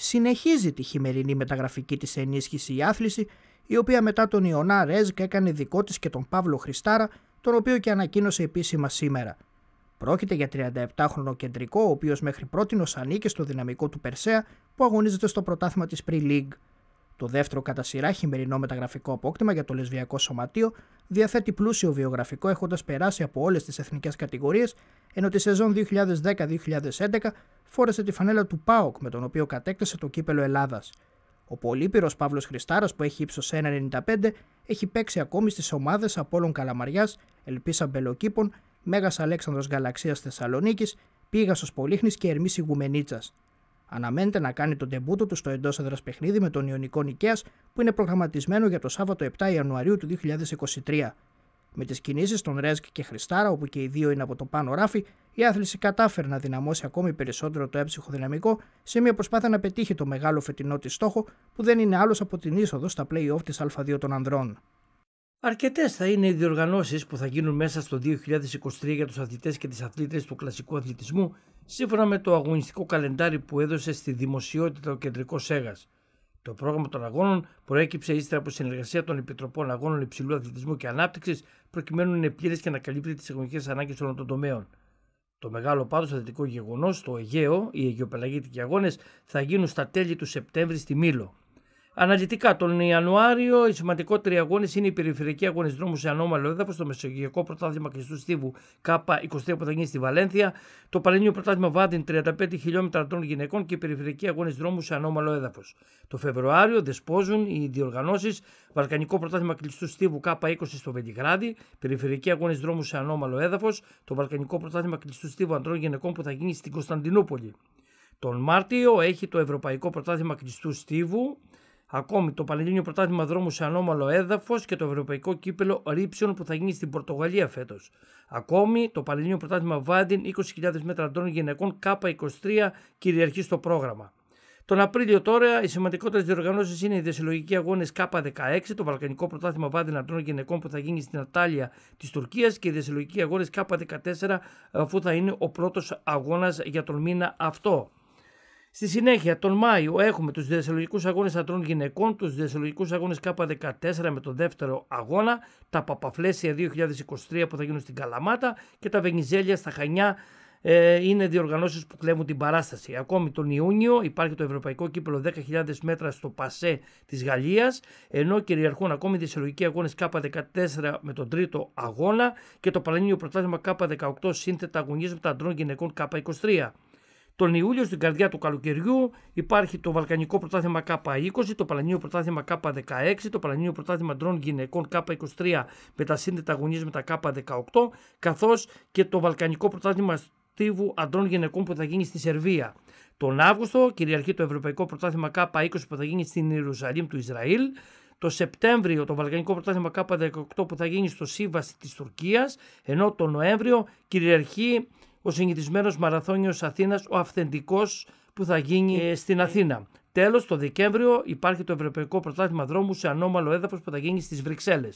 συνεχίζει τη χειμερινή μεταγραφική της ενίσχυση η άθληση, η οποία μετά τον Ιωνά Ρέζκ έκανε δικό της και τον Παύλο Χριστάρα, τον οποίο και ανακοίνωσε επίσημα σήμερα. Πρόκειται για 37χρονο κεντρικό, ο οποίος μέχρι πρώτη ανήκε στο δυναμικό του Περσέα που αγωνίζεται στο πρωτάθλημα της Pre-League. Το δεύτερο κατά σειρά χειμερινό μεταγραφικό απόκτημα για το Λεσβιακό Σωματείο διαθέτει πλούσιο βιογραφικό έχοντας περάσει από όλες τις εθνικές κατηγορίες, ενώ τη σεζόν 2010-2011 φόρεσε τη φανέλα του ΠΑΟΚ με τον οποίο κατέκτησε το κύπελο Ελλάδας. Ο Πολύπυρος Παύλος Χριστάρας, που έχει ύψος 1,95 έχει παίξει ακόμη στις ομάδες Απόλλων καλαμαριάς, Ελπίσα Μπελοκήπων, Μέγας Αλέξανδρος Γαλαξίας Θεσσαλονίκης, στο Πολύχνης και Ερμής Ιγουμενίτσας. Αναμένεται να κάνει τον τεμπούτο του στο εντός έδρας παιχνίδι με τον Ιωνικό Νικαία που είναι προγραμματισμένο για το Σάββατο 7 Ιανουαρίου του 2023. Με τις κινήσεις των Ρέσκ και Χριστάρα, όπου και οι δύο είναι από το πάνω ράφι, η άθληση κατάφερε να δυναμώσει ακόμη περισσότερο το έψυχο δυναμικό σε μια προσπάθεια να πετύχει το μεγάλο φετινό της στόχο που δεν είναι άλλος από την είσοδο στα play-off της Α2 των ανδρών. Αρκετές θα είναι οι διοργανώσεις που θα γίνουν μέσα στο 2023 για τους αθλητές και τις αθλήτρε του κλασικού αθλητισμού, σύμφωνα με το αγωνιστικό καλεντάρι που έδωσε στη δημοσιότητα ο κεντρικός ΣΕΓΑ. Το πρόγραμμα των αγώνων προέκυψε ύστερα από συνεργασία των Επιτροπών Αγώνων Υψηλού Αθλητισμού και Ανάπτυξης, προκειμένου να είναι και να καλύπτει τις εγωνικέ ανάγκες όλων των τομέων. Το μεγάλο πάντως αθλητικό γεγονός, στο Αιγαίο, οι Αιγαιοπελαγίτικοι Αγώνες, θα γίνουν στα τέλη του Σεπτέμβρη στη Μήλο. Αναλυτικά, τον Ιανουάριο, οι σημαντικότεροι αγώνε είναι η περιφερική αγώνε δρόμου σε ανώμαλο έδαφος, το Μεσογειακό Πρωτάθλημα Χριστού Στίβου K23 που θα γίνει στη Βαλένθια, το Παλαινίο Πρωτάθλημα Βάντιν 35 χιλιόμετρα των γυναικών και η περιφερειακή αγώνε δρόμου σε ανώμαλο έδαφος. Το Φεβρουάριο δεσπόζουν οι διοργανώσεις Βαλκανικό Πρωτάθλημα Κλειστού Στίβου K20 στο Βελιγράδι, περιφερειακή αγώνε δρόμου σε ανώμαλο έδαφος, το Βαλκανικό Πρωτάθλημα Κλειστού Στίβου Αντρών Γυναικών που θα γίνει στην Κωνσταντινούπολη. Τον Μάρτιο έχει το Ευρωπαϊκό Πρωτάθλημα Κλειστού Στίβου, Ακόμη, το Παλαιτίνιο Πρωτάθλημα Δρόμου σε ανώμαλο έδαφος και το Ευρωπαϊκό Κύπελο Ρήψεων που θα γίνει στην Πορτογαλία φέτος. Ακόμη, το Παλαιτίνιο Πρωτάθλημα Βάντιν 20.000 μέτρα αντρών γυναικών K23 κυριαρχεί στο πρόγραμμα. Τον Απρίλιο τώρα, οι σημαντικότερες διοργανώσεις είναι οι Διασυλλογικοί αγωνε αγώνε K16, το Βαλκανικό Πρωτάθλημα Βάδιν Αντρών Γυναικών που θα γίνει στην Ατάλια της Τουρκίας και οι δεσυλλογικοί αγώνες K14, αφού θα είναι ο πρώτος αγώνας για τον μήνα αυτό. Στη συνέχεια, τον Μάιο έχουμε τους διασυλλογικούς Αγώνες αντρών γυναικών, τους διασυλλογικους Αγώνες αγώνες K14 με τον δεύτερο αγώνα, τα Παπαφλέσια 2023 που θα γίνουν στην Καλαμάτα και τα Βενιζέλια στα Χανιά ε, είναι διοργανώσεις που κλέβουν την παράσταση. Ακόμη τον Ιούνιο υπάρχει το Ευρωπαϊκό Κύπελο 10.000 μέτρα στο Πασέ της Γαλλίας, ενω ενώ κυριαρχούν οι διασυλλογικοι αγώνες αγώνες K14 με τον τρίτο αγώνα και το Παλαινίο Πρωτάθλημα K18 σύνθετα τα αντρων αντρών γυναικών K23. Τον Ιούλιο, στην καρδιά του καλοκαιριού, υπάρχει το Βαλκανικό Πρωτάθλημα K20, το παλανιου πρωταθλημα Πρωτάθλημα K16, το παλανιου πρωταθλημα Πρωτάθλημα Ντρών Γυναικών K23 με τα σύνδετα με τα K18, καθώς και το Βαλκανικό Πρωτάθλημα Στίβου Αντρών Γυναικών που θα γίνει στη Σερβία. Τον Αύγουστο κυριαρχεί το Ευρωπαϊκό Πρωτάθλημα K20 που θα γίνει στην Ιερουσαλήμ του Ισραήλ. Το Σεπτέμβριο το Βαλκανικό Πρωτάθλημα K18 που θα γίνει στο Σύμβαση της Τουρκίας, ενώ το Νοέμβριο κυριαρχεί ο συνηθισμένο μαραθώνιος Αθήνας, ο αυθεντικός που θα γίνει ε, στην ε. Αθήνα. Τέλος, το Δεκέμβριο υπάρχει το Ευρωπαϊκό Πρωτάθλημα Δρόμου σε ανώμαλο έδαφος που θα γίνει στις Βρυξέλλες.